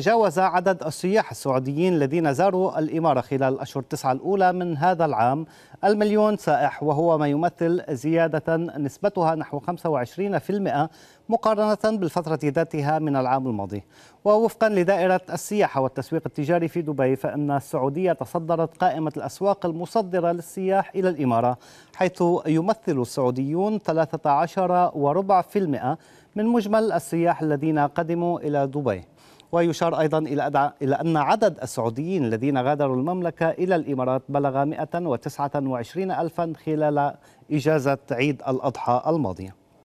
تجاوز عدد السياح السعوديين الذين زاروا الإمارة خلال الأشهر التسعة الأولى من هذا العام المليون سائح وهو ما يمثل زيادة نسبتها نحو 25% مقارنة بالفترة ذاتها من العام الماضي ووفقا لدائرة السياحة والتسويق التجاري في دبي فإن السعودية تصدرت قائمة الأسواق المصدرة للسياح إلى الإمارة حيث يمثل السعوديون 13 وربع في المئة من مجمل السياح الذين قدموا إلى دبي ويشار أيضا إلى أن عدد السعوديين الذين غادروا المملكة إلى الإمارات بلغ 129 ألفا خلال إجازة عيد الأضحى الماضية